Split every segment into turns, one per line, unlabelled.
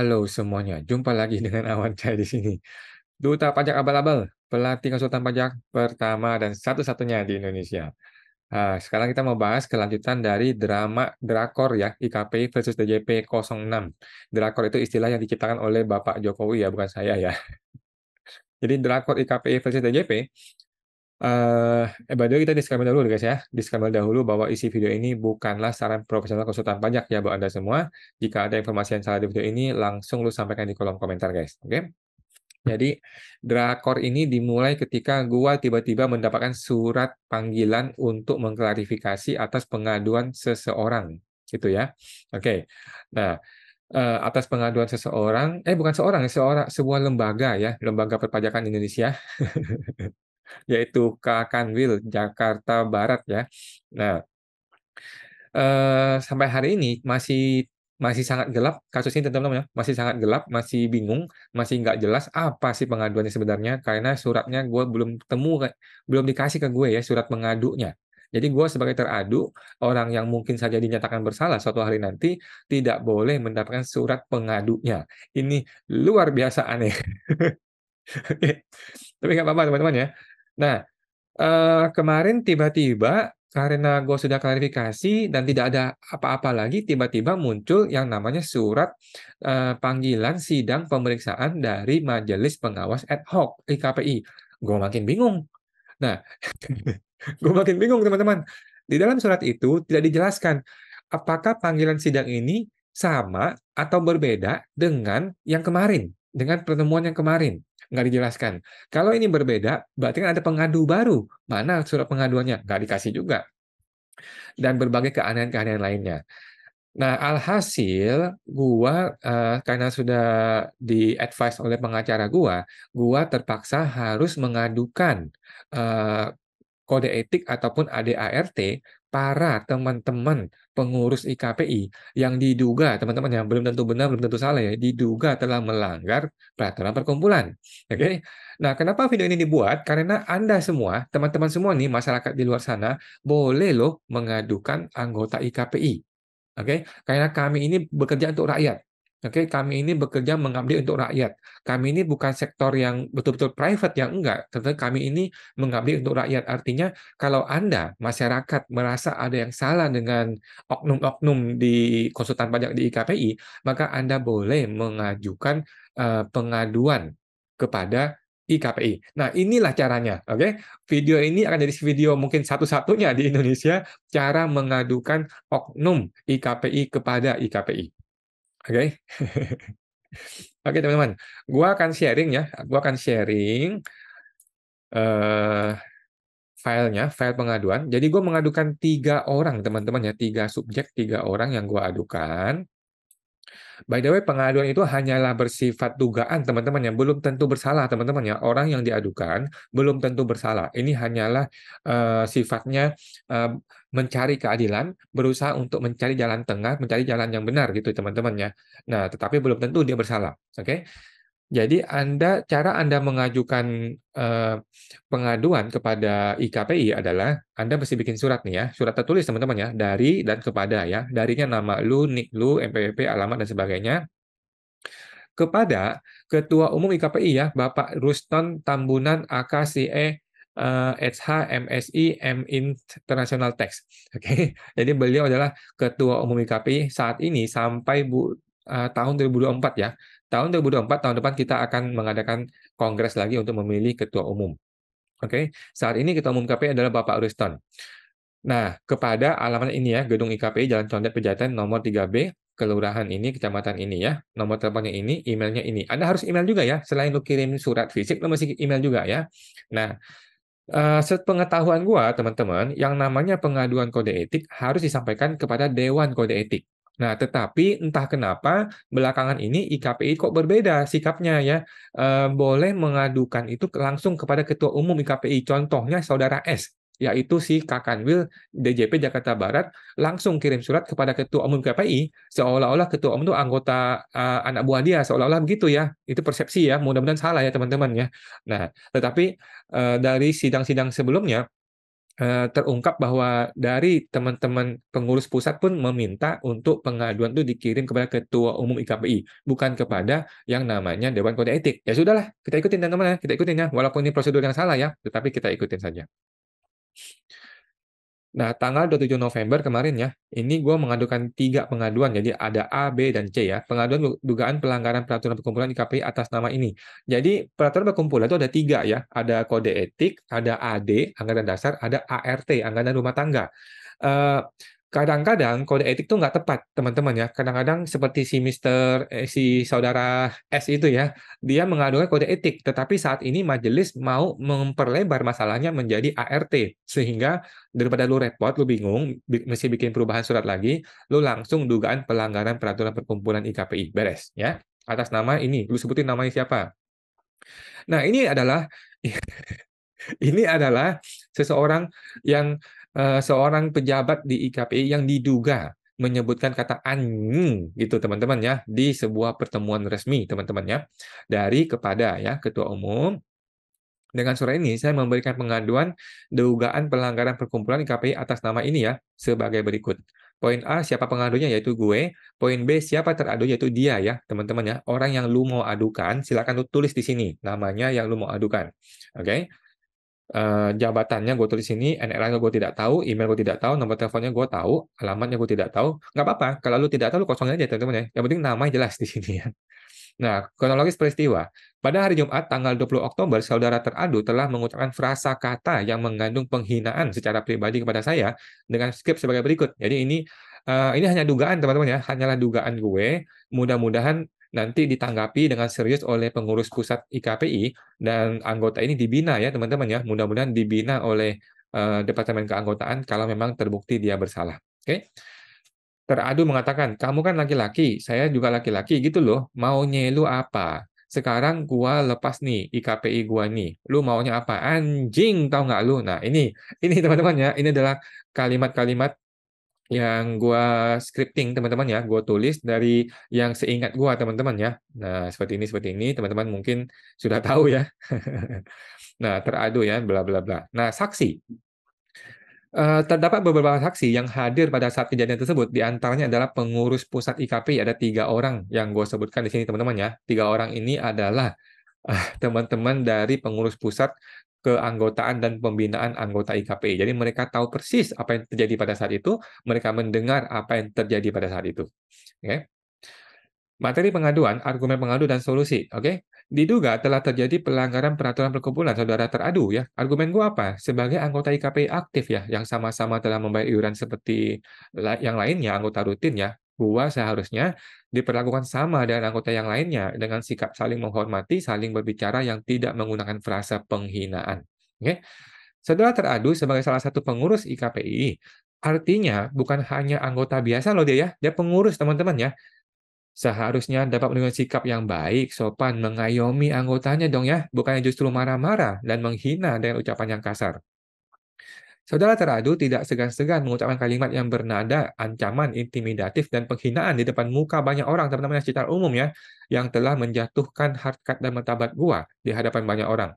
Halo semuanya, jumpa lagi dengan Awan Cai di sini. Duta Pajak Abal-Abal, pelatih konsultan pajak pertama dan satu-satunya di Indonesia. Nah, sekarang kita mau bahas kelanjutan dari drama Drakor ya, IKP versus DJP 06. Drakor itu istilah yang diciptakan oleh Bapak Jokowi ya, bukan saya ya. Jadi Drakor IKP versus DJP Uh, eh, by the way, kita disclaimer dahulu guys ya. Disclaimer dahulu bahwa isi video ini bukanlah saran profesional konsultan pajak ya buat Anda semua. Jika ada informasi yang salah di video ini, langsung lu sampaikan di kolom komentar guys. Oke? Okay? Jadi, drakor ini dimulai ketika gua tiba-tiba mendapatkan surat panggilan untuk mengklarifikasi atas pengaduan seseorang. Gitu ya. Oke. Okay. Nah, eh, atas pengaduan seseorang, eh bukan seorang, seorang sebuah lembaga ya, lembaga perpajakan Indonesia yaitu Kanwil Jakarta Barat ya. Nah, eh, sampai hari ini masih masih sangat gelap kasus ini teman-teman ya masih sangat gelap masih bingung masih nggak jelas apa sih pengaduannya sebenarnya karena suratnya gue belum temu belum dikasih ke gue ya surat pengadunya jadi gue sebagai teradu, orang yang mungkin saja dinyatakan bersalah suatu hari nanti tidak boleh mendapatkan surat pengadunya. Ini luar biasa aneh. Tapi nggak apa-apa teman-teman ya. Nah, uh, kemarin tiba-tiba karena gue sudah klarifikasi dan tidak ada apa-apa lagi, tiba-tiba muncul yang namanya surat, uh, panggilan sidang pemeriksaan dari Majelis Pengawas Ad Hoc IKPI. Gue makin bingung. Nah, gue makin bingung teman-teman. Di dalam surat itu tidak dijelaskan apakah panggilan sidang ini sama atau berbeda dengan yang kemarin, dengan pertemuan yang kemarin nggak dijelaskan. Kalau ini berbeda, berarti kan ada pengadu baru. Mana surat pengaduannya? Nggak dikasih juga. Dan berbagai keanehan-keanehan lainnya. Nah, alhasil gua uh, karena sudah di advice oleh pengacara gua, gua terpaksa harus mengadukan uh, kode etik ataupun ADART para teman-teman pengurus IKPI yang diduga teman-teman yang belum tentu benar belum tentu salah ya diduga telah melanggar peraturan perkumpulan. Oke. Okay? Nah, kenapa video ini dibuat? Karena Anda semua, teman-teman semua nih masyarakat di luar sana boleh loh mengadukan anggota IKPI. Oke. Okay? Karena kami ini bekerja untuk rakyat. Oke, okay, kami ini bekerja mengabdi untuk rakyat. Kami ini bukan sektor yang betul-betul private yang enggak, tetapi kami ini mengabdi untuk rakyat. Artinya kalau Anda masyarakat merasa ada yang salah dengan oknum-oknum di konsultan pajak di IKPI, maka Anda boleh mengajukan eh, pengaduan kepada IKPI. Nah, inilah caranya, oke? Okay? Video ini akan jadi video mungkin satu-satunya di Indonesia cara mengadukan oknum IKPI kepada IKPI. Oke. Okay? Oke, okay, teman-teman. Gua akan sharing ya. Gua akan sharing uh, filenya, file pengaduan. Jadi gue mengadukan tiga orang, teman-teman ya, tiga subjek, tiga orang yang gue adukan. By the way, pengaduan itu hanyalah bersifat dugaan, teman-teman, yang belum tentu bersalah, teman-teman. Ya, orang yang diadukan belum tentu bersalah. Ini hanyalah uh, sifatnya uh, mencari keadilan, berusaha untuk mencari jalan tengah, mencari jalan yang benar, gitu, teman-teman. Ya, nah, tetapi belum tentu dia bersalah. Oke, okay? Jadi Anda cara Anda mengajukan eh, pengaduan kepada IKPI adalah Anda mesti bikin surat nih ya, surat tertulis teman-teman ya, dari dan kepada ya. Darinya nama lu, nik lu, MPP, alamat dan sebagainya. Kepada Ketua Umum IKPI ya, Bapak Ruston Tambunan AKCE eh, SH MSI M International Tax. Oke. Okay? Jadi beliau adalah ketua umum IKPI saat ini sampai Bu Eh, tahun 2024 ya. Tahun 2024 tahun depan kita akan mengadakan kongres lagi untuk memilih ketua umum. Oke, okay? saat ini ketua umum KPI adalah Bapak Ruston. Nah, kepada alamat ini ya, Gedung IKPI Jalan Condet Pejaten nomor 3B, kelurahan ini, kecamatan ini ya, nomor teleponnya ini, emailnya ini. Anda harus email juga ya, selain lu kirim surat fisik, lu mesti email juga ya. Nah, Uh, eh, pengetahuan gua teman-teman, yang namanya pengaduan kode etik harus disampaikan kepada Dewan Kode Etik. Nah, tetapi entah kenapa belakangan ini IKPI kok berbeda sikapnya ya. E, boleh mengadukan itu langsung kepada ketua umum IKPI. Contohnya saudara S yaitu si Kakanwil DJP Jakarta Barat langsung kirim surat kepada ketua umum IKPI seolah-olah ketua umum itu anggota e, anak buah dia seolah-olah begitu ya itu persepsi ya mudah-mudahan salah ya teman-teman ya nah tetapi e, dari sidang-sidang sebelumnya Eh, terungkap bahwa dari teman-teman pengurus pusat pun meminta untuk pengaduan itu dikirim kepada ketua umum IKPI, bukan kepada yang namanya Dewan Kode Etik. Ya sudahlah, kita ikutin teman-teman, ya, kita ikutin ya, walaupun ini prosedur yang salah ya, tetapi kita ikutin saja. Nah, tanggal 27 November kemarin ya, ini gue mengadukan tiga pengaduan, jadi ada A, B, dan C ya. Pengaduan dugaan pelanggaran peraturan perkumpulan di KPI atas nama ini. Jadi, peraturan perkumpulan itu ada tiga ya. Ada kode etik, ada AD, anggaran dasar, ada ART, anggaran rumah tangga. Uh, kadang-kadang kode etik itu nggak tepat teman-teman ya kadang-kadang seperti si Mister eh, si saudara S itu ya dia mengadukan kode etik tetapi saat ini majelis mau memperlebar masalahnya menjadi ART sehingga daripada lu repot lu bingung bi mesti bikin perubahan surat lagi lu langsung dugaan pelanggaran peraturan perkumpulan IKPI beres ya atas nama ini lu sebutin namanya siapa nah ini adalah ini adalah seseorang yang Eh, seorang pejabat di IKPI yang diduga menyebutkan kata anjing gitu teman-teman ya di sebuah pertemuan resmi teman-teman ya dari kepada ya ketua umum dengan surat ini, saya memberikan pengaduan dugaan pelanggaran perkumpulan IKPI atas nama ini ya, sebagai berikut. Poin A, siapa pengadunya yaitu gue. Poin B, siapa teradu yaitu dia ya, teman-teman ya. Orang yang lu mau adukan, silakan tulis di sini namanya yang lu mau adukan. Oke. Okay? uh, jabatannya gue tulis sini, NRA gue tidak tahu, email gue tidak tahu, nomor teleponnya gue tahu, alamatnya gue tidak tahu. Nggak apa-apa, kalau lu tidak tahu lu kosongin aja teman-teman ya. Yang penting nama jelas di sini ya. Nah, kronologis peristiwa. Pada hari Jumat tanggal 20 Oktober, saudara teradu telah mengucapkan frasa kata yang mengandung penghinaan secara pribadi kepada saya dengan skrip sebagai berikut. Jadi ini uh, ini hanya dugaan teman-teman ya, hanyalah dugaan gue. Mudah-mudahan nanti ditanggapi dengan serius oleh pengurus pusat IKPI dan anggota ini dibina ya teman-teman ya mudah-mudahan dibina oleh uh, departemen keanggotaan kalau memang terbukti dia bersalah oke okay? teradu mengatakan kamu kan laki-laki saya juga laki-laki gitu loh mau nyelu apa sekarang gua lepas nih IKPI gua nih. Lu maunya apa? Anjing tau nggak lu? Nah, ini ini teman-teman ya, ini adalah kalimat-kalimat yang gue scripting teman-teman ya, gue tulis dari yang seingat gue teman-teman ya. Nah seperti ini seperti ini teman-teman mungkin sudah tahu ya. nah teradu ya bla bla bla. Nah saksi eh, terdapat beberapa saksi yang hadir pada saat kejadian tersebut. Di antaranya adalah pengurus pusat IKP. Ada tiga orang yang gue sebutkan di sini teman-teman ya. Tiga orang ini adalah teman -teman dari pengurus pusat keanggotaan dan pembinaan anggota IKPI. Jadi mereka tahu persis apa yang terjadi pada saat itu, mereka mendengar apa yang terjadi pada saat itu. Okay. Materi pengaduan, argumen pengadu dan solusi. Oke, diduga telah terjadi pelanggaran peraturan perkumpulan saudara teradu ya. Argumen gua apa? Sebagai anggota IKPI aktif ya, yang sama-sama telah membayar iuran seperti yang lainnya anggota rutin ya, bahwa seharusnya diperlakukan sama dengan anggota yang lainnya dengan sikap saling menghormati, saling berbicara yang tidak menggunakan frasa penghinaan. Oke? setelah teradu sebagai salah satu pengurus IKPI, artinya bukan hanya anggota biasa loh dia ya, dia pengurus teman-teman ya. Seharusnya dapat menunjukkan sikap yang baik, sopan, mengayomi anggotanya dong ya, bukannya justru marah-marah dan menghina dengan ucapan yang kasar. Saudara teradu tidak segan-segan mengucapkan kalimat yang bernada ancaman, intimidatif, dan penghinaan di depan muka banyak orang, teman-teman yang secara umum ya, yang telah menjatuhkan harkat dan martabat gua di hadapan banyak orang.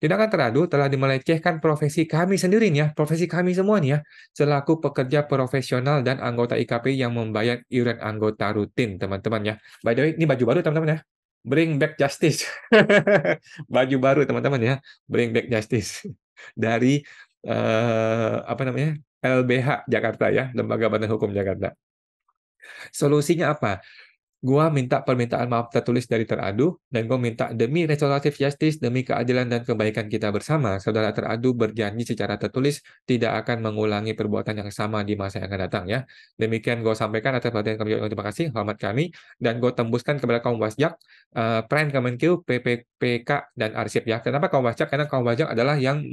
Tindakan teradu telah dimelecehkan profesi kami sendiri ya, profesi kami semua nih ya, selaku pekerja profesional dan anggota IKP yang membayar iuran anggota rutin, teman-teman ya. By the way, ini baju baru teman-teman ya. Bring back justice. baju baru teman-teman ya. Bring back justice. Dari Eh, apa namanya LBH Jakarta ya Lembaga Badan Hukum Jakarta. Solusinya apa? Gua minta permintaan maaf tertulis dari teradu, dan gua minta demi restoratif justice, demi keadilan dan kebaikan kita bersama, saudara teradu berjanji secara tertulis tidak akan mengulangi perbuatan yang sama di masa yang akan datang ya. Demikian gua sampaikan atas perhatian kami. Terima kasih, hormat kami, dan gua tembuskan kepada kaum wasjak, uh, eh, Prime Kemenkeu, PPK dan arsip ya. Kenapa kaum wasjak? Karena kaum wasjak adalah yang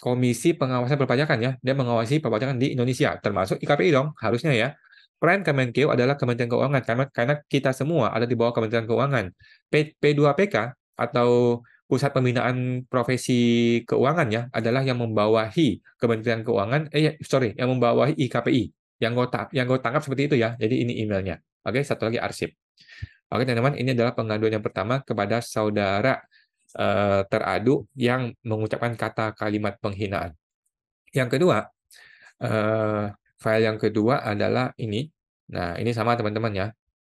komisi pengawasan perpajakan ya. Dia mengawasi perpajakan di Indonesia, termasuk IKPI dong, harusnya ya. Peran Kemenkeu adalah Kementerian Keuangan karena karena kita semua ada di bawah Kementerian Keuangan. P, P2PK atau Pusat Pembinaan Profesi Keuangan ya adalah yang membawahi Kementerian Keuangan eh ya, sorry yang membawahi IKPI yang gue yang gue tangkap seperti itu ya jadi ini emailnya oke satu lagi arsip oke teman-teman ini adalah pengaduan yang pertama kepada saudara eh, teradu yang mengucapkan kata kalimat penghinaan yang kedua eh, File yang kedua adalah ini. Nah, ini sama teman-teman ya.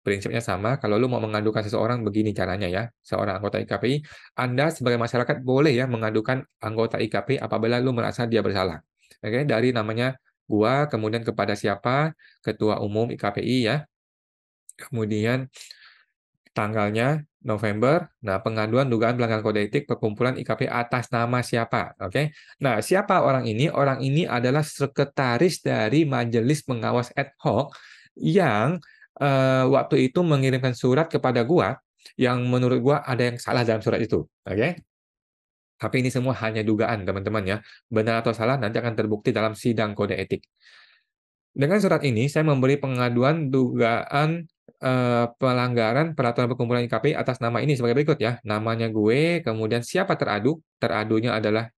Prinsipnya sama, kalau lu mau mengadukan seseorang begini caranya ya, seorang anggota IKPI, Anda sebagai masyarakat boleh ya mengadukan anggota IKPI apabila lu merasa dia bersalah. Oke, dari namanya gua, kemudian kepada siapa, ketua umum IKPI ya, kemudian tanggalnya, November. Nah, pengaduan dugaan pelanggaran kode etik perkumpulan IKP atas nama siapa? Oke. Okay? Nah, siapa orang ini? Orang ini adalah sekretaris dari Majelis Pengawas Ad hoc yang uh, waktu itu mengirimkan surat kepada gua yang menurut gua ada yang salah dalam surat itu. Oke. Okay? Tapi ini semua hanya dugaan, teman-teman ya. Benar atau salah nanti akan terbukti dalam sidang kode etik. Dengan surat ini, saya memberi pengaduan dugaan Eh, pelanggaran peraturan perkumpulan IKP atas nama ini sebagai berikut ya. Namanya gue, kemudian siapa teradu? Teradunya adalah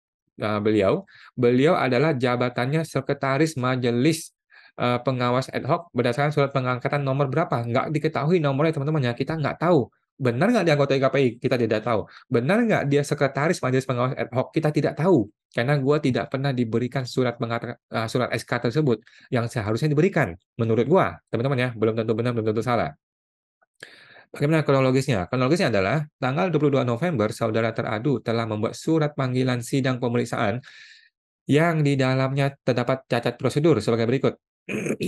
eh, beliau. Beliau adalah jabatannya sekretaris majelis eh, pengawas ad hoc berdasarkan surat pengangkatan nomor berapa? Nggak diketahui nomornya teman-teman ya. Kita nggak tahu. Benar nggak dia anggota KPI? Kita tidak tahu. Benar nggak dia sekretaris majelis pengawas ad hoc? Kita tidak tahu. Karena gue tidak pernah diberikan surat mengatakan eh, surat SK tersebut yang seharusnya diberikan menurut gue, teman-teman ya, belum tentu benar, belum tentu salah. Bagaimana kronologisnya? Kronologisnya adalah tanggal 22 November saudara teradu telah membuat surat panggilan sidang pemeriksaan yang di dalamnya terdapat cacat prosedur sebagai berikut.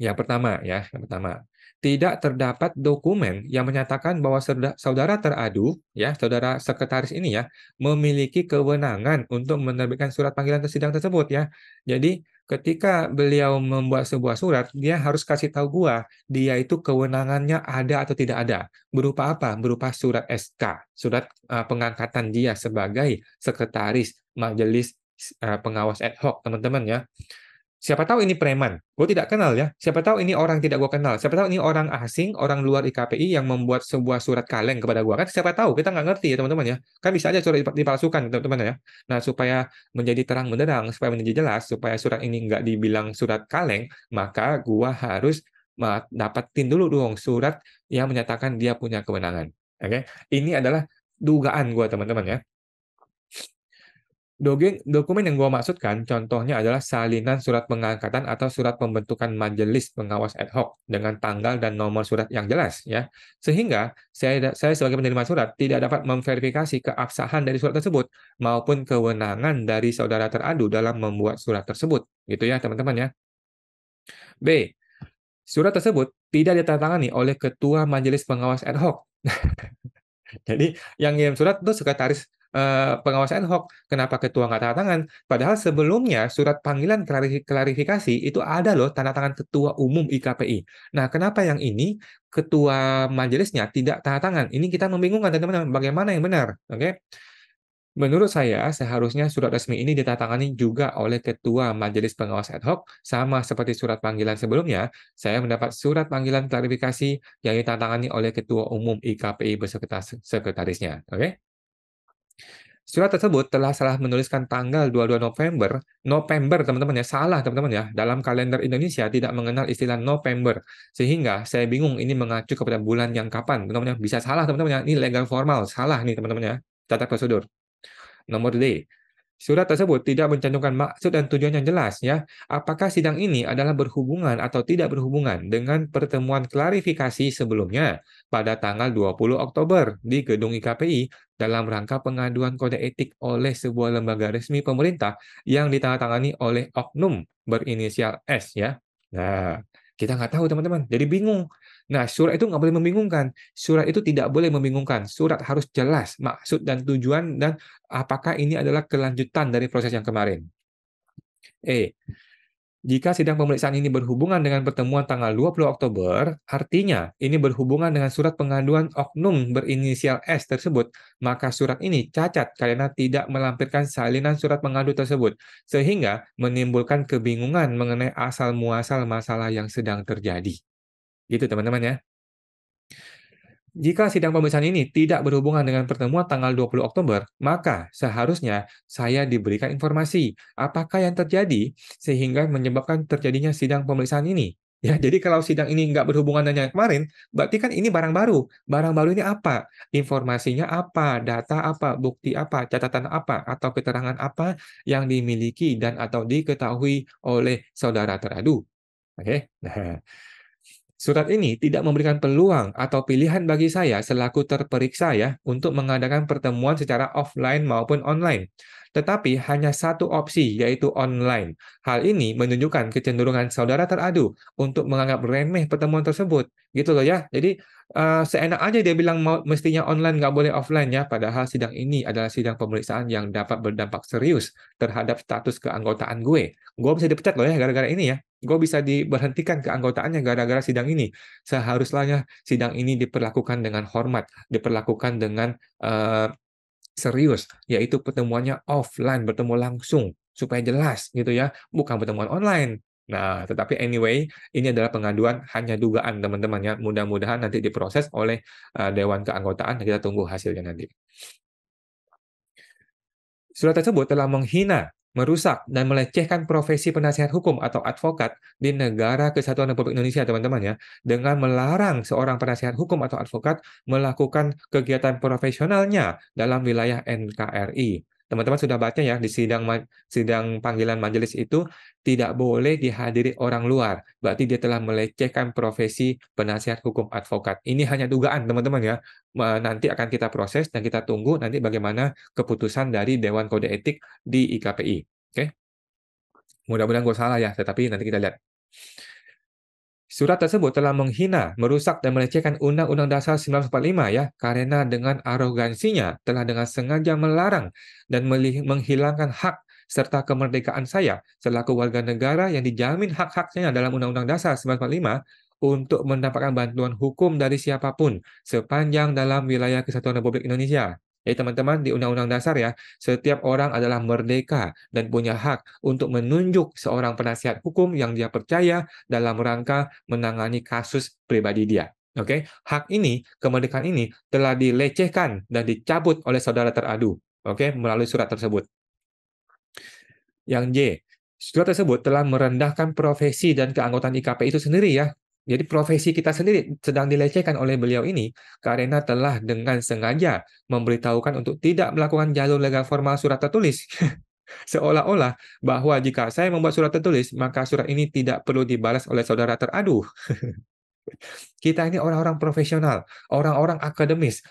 Yang pertama ya, yang pertama. Tidak terdapat dokumen yang menyatakan bahwa saudara teradu, ya, saudara sekretaris ini ya, memiliki kewenangan untuk menerbitkan surat panggilan sidang tersebut ya. Jadi ketika beliau membuat sebuah surat, dia harus kasih tahu gua dia itu kewenangannya ada atau tidak ada. Berupa apa? Berupa surat SK, surat e, pengangkatan dia sebagai sekretaris majelis e, pengawas ad hoc, teman-teman ya. Siapa tahu ini preman, gue tidak kenal ya. Siapa tahu ini orang tidak gue kenal. Siapa tahu ini orang asing, orang luar IKPI yang membuat sebuah surat kaleng kepada gue. Kan siapa tahu, kita nggak ngerti ya teman-teman ya. Kan bisa aja surat dipalsukan teman-teman ya. Nah supaya menjadi terang benderang, supaya menjadi jelas, supaya surat ini nggak dibilang surat kaleng, maka gue harus dapatin dulu dong surat yang menyatakan dia punya kewenangan. Oke, okay? ini adalah dugaan gue teman-teman ya dokumen yang gue maksudkan contohnya adalah salinan surat pengangkatan atau surat pembentukan majelis pengawas ad hoc dengan tanggal dan nomor surat yang jelas ya. Sehingga saya saya sebagai penerima surat tidak dapat memverifikasi keabsahan dari surat tersebut maupun kewenangan dari saudara teradu dalam membuat surat tersebut. Gitu ya, teman-teman ya. B. Surat tersebut tidak ditandatangani oleh ketua majelis pengawas ad hoc. Jadi yang ngirim surat itu sekretaris Eh, pengawasan pengawas ad hoc, kenapa ketua nggak tanda tangan? Padahal sebelumnya surat panggilan klarifikasi itu ada loh tanda tangan ketua umum IKPI. Nah, kenapa yang ini ketua majelisnya tidak tanda tangan? Ini kita membingungkan teman-teman bagaimana yang benar, oke? Okay? Menurut saya, seharusnya surat resmi ini ditatangani juga oleh Ketua Majelis Pengawas Ad Hoc, sama seperti surat panggilan sebelumnya. Saya mendapat surat panggilan klarifikasi yang ditatangani oleh Ketua Umum IKPI beserta sekretarisnya. Oke? Okay? Surat tersebut telah salah menuliskan tanggal 22 November. November, teman-teman ya, salah teman-teman ya. Dalam kalender Indonesia tidak mengenal istilah November. Sehingga saya bingung ini mengacu kepada bulan yang kapan. Teman-teman ya, bisa salah teman-teman ya. Ini legal formal, salah nih teman-teman ya. Catat prosedur. Nomor D, Surat tersebut tidak mencantumkan maksud dan tujuan yang jelas ya. Apakah sidang ini adalah berhubungan atau tidak berhubungan dengan pertemuan klarifikasi sebelumnya pada tanggal 20 Oktober di gedung IKPI dalam rangka pengaduan kode etik oleh sebuah lembaga resmi pemerintah yang ditandatangani oleh oknum berinisial S ya. Nah, kita nggak tahu teman-teman. Jadi bingung. Nah, surat itu nggak boleh membingungkan. Surat itu tidak boleh membingungkan. Surat harus jelas maksud dan tujuan dan apakah ini adalah kelanjutan dari proses yang kemarin. E. Jika sidang pemeriksaan ini berhubungan dengan pertemuan tanggal 20 Oktober, artinya ini berhubungan dengan surat pengaduan oknum berinisial S tersebut, maka surat ini cacat karena tidak melampirkan salinan surat pengadu tersebut, sehingga menimbulkan kebingungan mengenai asal-muasal masalah yang sedang terjadi. Gitu teman-teman ya. Jika sidang pemeriksaan ini tidak berhubungan dengan pertemuan tanggal 20 Oktober, maka seharusnya saya diberikan informasi apakah yang terjadi sehingga menyebabkan terjadinya sidang pemeriksaan ini. Ya, jadi kalau sidang ini nggak berhubungan dengan yang kemarin, berarti kan ini barang baru. Barang baru ini apa? Informasinya apa? Data apa? Bukti apa? Catatan apa? Atau keterangan apa yang dimiliki dan atau diketahui oleh saudara teradu? Oke, okay? nah Surat ini tidak memberikan peluang atau pilihan bagi saya selaku terperiksa ya untuk mengadakan pertemuan secara offline maupun online tetapi hanya satu opsi, yaitu online. Hal ini menunjukkan kecenderungan saudara teradu untuk menganggap remeh pertemuan tersebut. Gitu loh ya. Jadi uh, seenak aja dia bilang mau, mestinya online nggak boleh offline ya, padahal sidang ini adalah sidang pemeriksaan yang dapat berdampak serius terhadap status keanggotaan gue. Gue bisa dipecat loh ya gara-gara ini ya. Gue bisa diberhentikan keanggotaannya gara-gara sidang ini. Seharusnya sidang ini diperlakukan dengan hormat, diperlakukan dengan uh, serius, yaitu pertemuannya offline, bertemu langsung, supaya jelas gitu ya, bukan pertemuan online. Nah, tetapi anyway, ini adalah pengaduan hanya dugaan teman-teman ya. Mudah-mudahan nanti diproses oleh uh, Dewan Keanggotaan, kita tunggu hasilnya nanti. Surat tersebut telah menghina merusak dan melecehkan profesi penasihat hukum atau advokat di negara kesatuan Republik Indonesia, teman-teman ya, dengan melarang seorang penasihat hukum atau advokat melakukan kegiatan profesionalnya dalam wilayah NKRI teman-teman sudah baca ya di sidang sidang panggilan majelis itu tidak boleh dihadiri orang luar. Berarti dia telah melecehkan profesi penasihat hukum advokat. Ini hanya dugaan teman-teman ya. Nanti akan kita proses dan kita tunggu nanti bagaimana keputusan dari Dewan Kode Etik di IKPI. Oke. Okay? Mudah-mudahan gue salah ya, tetapi nanti kita lihat. Surat tersebut telah menghina, merusak dan melecehkan Undang-Undang Dasar 1945 ya, karena dengan arogansinya telah dengan sengaja melarang dan menghilangkan hak serta kemerdekaan saya selaku warga negara yang dijamin hak-haknya dalam Undang-Undang Dasar 1945 untuk mendapatkan bantuan hukum dari siapapun sepanjang dalam wilayah Kesatuan Republik Indonesia. Ya teman-teman, di Undang-Undang Dasar ya, setiap orang adalah merdeka dan punya hak untuk menunjuk seorang penasihat hukum yang dia percaya dalam rangka menangani kasus pribadi dia. Oke, hak ini, kemerdekaan ini telah dilecehkan dan dicabut oleh saudara teradu. Oke, melalui surat tersebut. Yang J, Surat tersebut telah merendahkan profesi dan keanggotaan IKP itu sendiri ya. Jadi profesi kita sendiri sedang dilecehkan oleh beliau ini karena telah dengan sengaja memberitahukan untuk tidak melakukan jalur legal formal surat tertulis. Seolah-olah bahwa jika saya membuat surat tertulis, maka surat ini tidak perlu dibalas oleh saudara teradu. kita ini orang-orang profesional, orang-orang akademis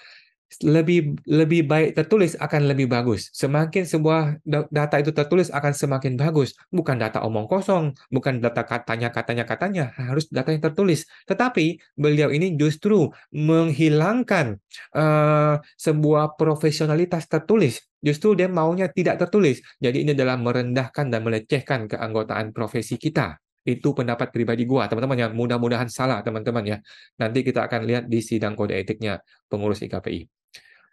lebih lebih baik tertulis akan lebih bagus. Semakin sebuah data itu tertulis akan semakin bagus. Bukan data omong kosong, bukan data katanya katanya katanya, harus data yang tertulis. Tetapi beliau ini justru menghilangkan uh, sebuah profesionalitas tertulis. Justru dia maunya tidak tertulis. Jadi ini adalah merendahkan dan melecehkan keanggotaan profesi kita itu pendapat pribadi gua teman-teman Yang mudah-mudahan salah teman-teman ya nanti kita akan lihat di sidang kode etiknya pengurus IKPI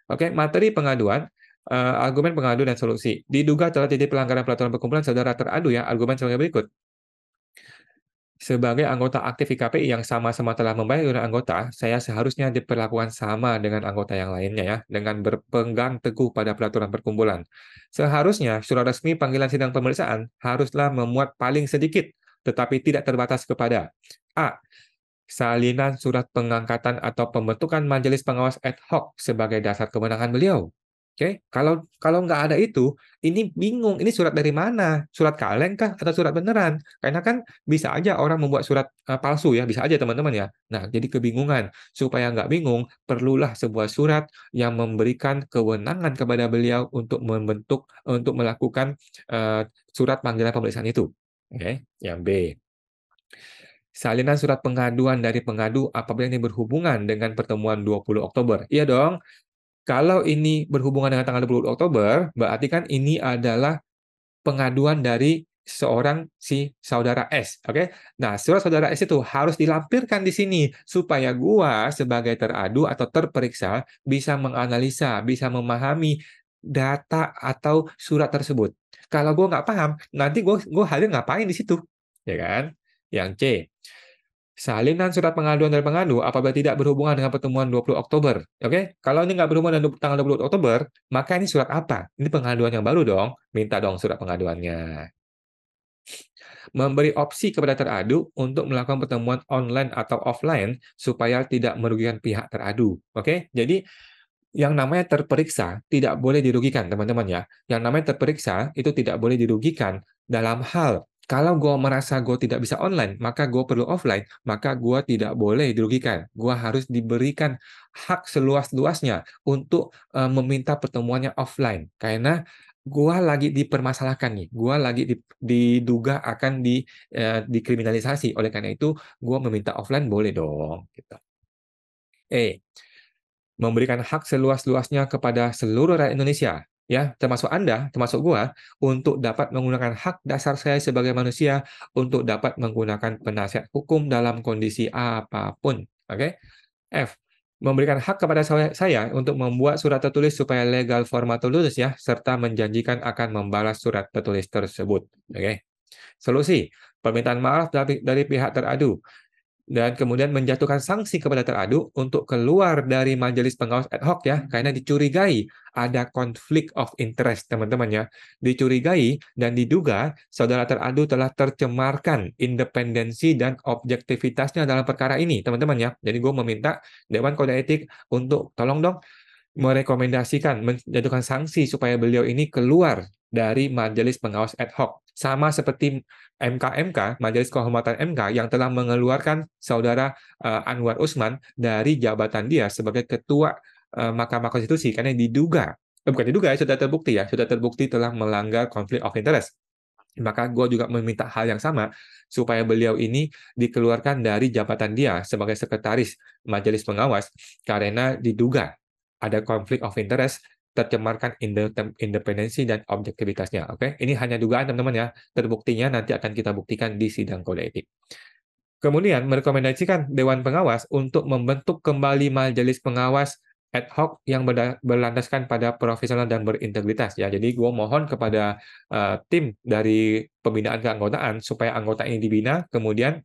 Oke, materi pengaduan uh, argumen pengaduan dan solusi. Diduga telah terjadi pelanggaran peraturan perkumpulan, saudara teradu ya argumen sebagai berikut. Sebagai anggota aktif IKPI yang sama-sama telah membayar iuran anggota, saya seharusnya diperlakukan sama dengan anggota yang lainnya ya, dengan berpegang teguh pada peraturan perkumpulan. Seharusnya surat resmi panggilan sidang pemeriksaan haruslah memuat paling sedikit, tetapi tidak terbatas kepada A salinan surat pengangkatan atau pembentukan majelis pengawas ad hoc sebagai dasar kemenangan beliau. Oke, okay? kalau kalau nggak ada itu, ini bingung. Ini surat dari mana? Surat kaleng kah atau surat beneran? Karena kan bisa aja orang membuat surat uh, palsu ya, bisa aja teman-teman ya. Nah, jadi kebingungan. Supaya nggak bingung, perlulah sebuah surat yang memberikan kewenangan kepada beliau untuk membentuk, untuk melakukan uh, surat panggilan pemeriksaan itu. Oke, okay? yang B salinan surat pengaduan dari pengadu apabila ini berhubungan dengan pertemuan 20 Oktober. Iya dong. Kalau ini berhubungan dengan tanggal 20 Oktober, berarti kan ini adalah pengaduan dari seorang si saudara S, oke? Okay? Nah, surat saudara S itu harus dilampirkan di sini supaya gua sebagai teradu atau terperiksa bisa menganalisa, bisa memahami data atau surat tersebut. Kalau gua nggak paham, nanti gua gua hadir ngapain di situ, ya kan? Yang C. Salinan surat pengaduan dari pengadu apabila tidak berhubungan dengan pertemuan 20 Oktober. Oke, okay? kalau ini nggak berhubungan dengan tanggal 20 Oktober, maka ini surat apa? Ini pengaduan yang baru dong. Minta dong surat pengaduannya. Memberi opsi kepada teradu untuk melakukan pertemuan online atau offline supaya tidak merugikan pihak teradu. Oke, okay? jadi yang namanya terperiksa tidak boleh dirugikan, teman-teman ya. Yang namanya terperiksa itu tidak boleh dirugikan dalam hal kalau gue merasa gue tidak bisa online, maka gue perlu offline, maka gue tidak boleh dirugikan. Gue harus diberikan hak seluas-luasnya untuk uh, meminta pertemuannya offline. Karena gue lagi dipermasalahkan nih, gue lagi diduga akan di, uh, dikriminalisasi. Oleh karena itu, gue meminta offline boleh dong. Gitu. Eh, Memberikan hak seluas-luasnya kepada seluruh rakyat Indonesia ya termasuk Anda, termasuk gua untuk dapat menggunakan hak dasar saya sebagai manusia untuk dapat menggunakan penasihat hukum dalam kondisi apapun. Oke. Okay? F memberikan hak kepada saya untuk membuat surat tertulis supaya legal format tertulis ya serta menjanjikan akan membalas surat tertulis tersebut. Oke. Okay? Solusi permintaan maaf dari, dari pihak teradu dan kemudian menjatuhkan sanksi kepada teradu untuk keluar dari majelis pengawas ad hoc ya hmm. karena dicurigai ada konflik of interest teman-teman ya dicurigai dan diduga saudara teradu telah tercemarkan independensi dan objektivitasnya dalam perkara ini teman-teman ya jadi gue meminta Dewan Kode Etik untuk tolong dong merekomendasikan menjatuhkan sanksi supaya beliau ini keluar dari Majelis Pengawas Ad Hoc. Sama seperti MKMK, Majelis Kehormatan MK yang telah mengeluarkan saudara eh, Anwar Usman dari jabatan dia sebagai ketua eh, Mahkamah Konstitusi karena diduga eh, bukan diduga ya, sudah terbukti ya, sudah terbukti telah melanggar konflik of interest. Maka gue juga meminta hal yang sama supaya beliau ini dikeluarkan dari jabatan dia sebagai sekretaris majelis pengawas karena diduga ada konflik of interest tercemarkan independensi dan objektivitasnya. Oke, ini hanya dugaan teman-teman ya. Terbuktinya nanti akan kita buktikan di sidang kode etik. Kemudian merekomendasikan dewan pengawas untuk membentuk kembali majelis pengawas ad hoc yang berlandaskan pada profesional dan berintegritas ya. Jadi gue mohon kepada uh, tim dari pembinaan keanggotaan supaya anggota ini dibina, kemudian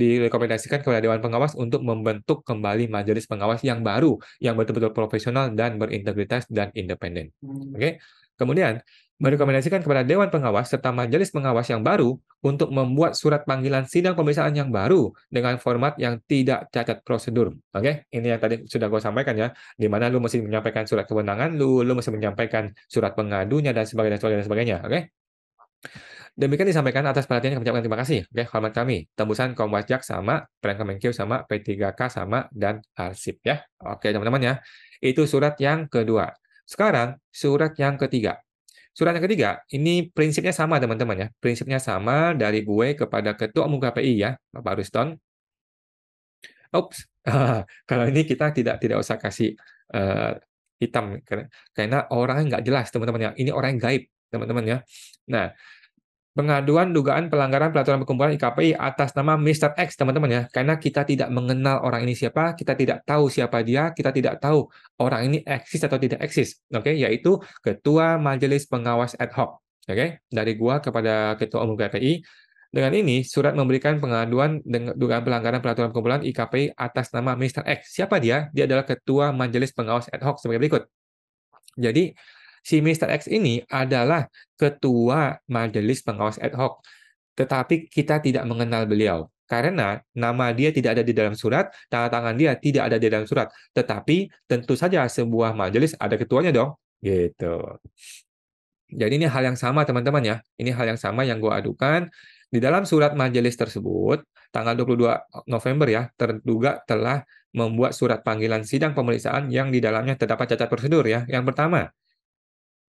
direkomendasikan kepada dewan pengawas untuk membentuk kembali majelis pengawas yang baru yang betul-betul profesional dan berintegritas dan independen. Hmm. Oke. Okay? Kemudian merekomendasikan kepada Dewan Pengawas serta Majelis Pengawas yang baru untuk membuat surat panggilan sidang pemeriksaan yang baru dengan format yang tidak cacat prosedur. Oke, ini yang tadi sudah gue sampaikan ya, di mana lu mesti menyampaikan surat kewenangan lu, lu mesti menyampaikan surat pengadunya dan sebagainya, dan sebagainya, Oke. Demikian disampaikan atas perhatian yang kami ucapkan terima kasih. Oke, okay? hormat kami. Tembusan Komwasjak sama Prank Kemenkeu sama P3K sama dan Arsip ya. Oke, teman-teman ya. Itu surat yang kedua. Sekarang surat yang ketiga. Surat yang ketiga, ini prinsipnya sama teman-teman ya. Prinsipnya sama dari gue kepada Ketua Umum KPI ya, Bapak Ruston. Oops, kalau ini kita tidak tidak usah kasih uh, hitam karena, karena orangnya nggak jelas teman-teman ya. Ini orang yang gaib teman-teman ya. Nah, pengaduan dugaan pelanggaran peraturan perkumpulan IKPI atas nama Mr. X, teman-teman ya. Karena kita tidak mengenal orang ini siapa, kita tidak tahu siapa dia, kita tidak tahu orang ini eksis atau tidak eksis. Oke, okay? yaitu Ketua Majelis Pengawas Ad Hoc. Oke, okay? dari gua kepada Ketua Umum KPI. Dengan ini, surat memberikan pengaduan dengan dugaan pelanggaran peraturan perkumpulan IKPI atas nama Mr. X. Siapa dia? Dia adalah Ketua Majelis Pengawas Ad Hoc sebagai berikut. Jadi, si Mr. X ini adalah ketua majelis pengawas ad hoc, tetapi kita tidak mengenal beliau karena nama dia tidak ada di dalam surat, tanda tangan dia tidak ada di dalam surat. Tetapi tentu saja sebuah majelis ada ketuanya dong, gitu. Jadi ini hal yang sama teman-teman ya. Ini hal yang sama yang gue adukan. Di dalam surat majelis tersebut, tanggal 22 November ya, terduga telah membuat surat panggilan sidang pemeriksaan yang di dalamnya terdapat cacat prosedur ya. Yang pertama,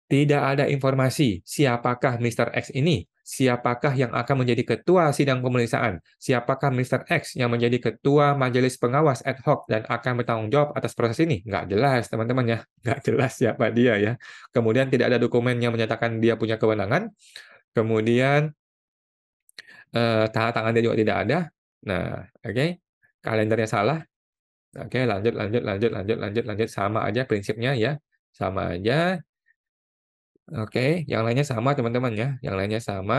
tidak ada informasi siapakah Mr. X ini, siapakah yang akan menjadi ketua sidang pemeriksaan, siapakah Mr. X yang menjadi ketua majelis pengawas ad hoc dan akan bertanggung jawab atas proses ini. Nggak jelas, teman-teman ya. Nggak jelas siapa dia ya. Kemudian tidak ada dokumen yang menyatakan dia punya kewenangan. Kemudian eh, tanda tangan dia juga tidak ada. Nah, oke. Okay. Kalendernya salah. Oke, okay, lanjut, lanjut, lanjut, lanjut, lanjut, lanjut. Sama aja prinsipnya ya. Sama aja Oke, yang lainnya sama teman-teman ya. Yang lainnya sama.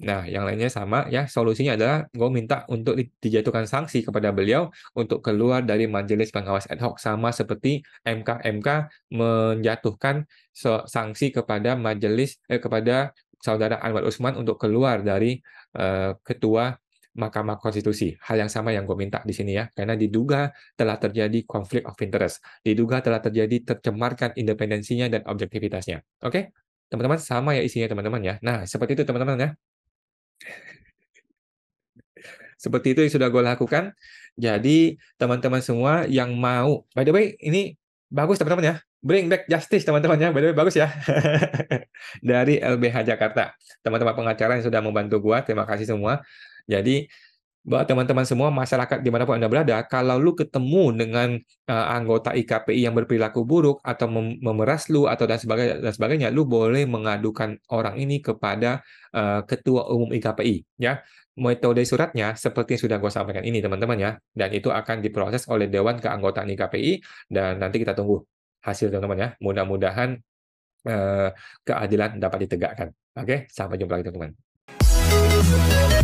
Nah, yang lainnya sama ya. Solusinya adalah gue minta untuk dijatuhkan sanksi kepada beliau untuk keluar dari majelis pengawas ad hoc sama seperti MK MK menjatuhkan sanksi kepada majelis eh, kepada saudara Anwar Usman untuk keluar dari eh, ketua Mahkamah Konstitusi. Hal yang sama yang gue minta di sini ya, karena diduga telah terjadi konflik of interest, diduga telah terjadi tercemarkan independensinya dan objektivitasnya. Oke, teman-teman sama ya isinya teman-teman ya. Nah seperti itu teman-teman ya. seperti itu yang sudah gue lakukan. Jadi teman-teman semua yang mau, by the way ini bagus teman-teman ya, Bring back justice teman-teman ya, by the way bagus ya. Dari LBH Jakarta. Teman-teman pengacara yang sudah membantu gua, terima kasih semua. Jadi buat teman-teman semua masyarakat dimanapun anda berada, kalau lu ketemu dengan uh, anggota IKPI yang berperilaku buruk atau mem memeras lu atau dan sebagainya, dan sebagainya, lu boleh mengadukan orang ini kepada uh, ketua umum IKPI, ya. Metode suratnya seperti yang sudah gue sampaikan ini teman-teman ya, dan itu akan diproses oleh Dewan Keanggotaan IKPI dan nanti kita tunggu hasil teman-teman ya. Mudah-mudahan uh, keadilan dapat ditegakkan. Oke, sampai jumpa lagi teman-teman.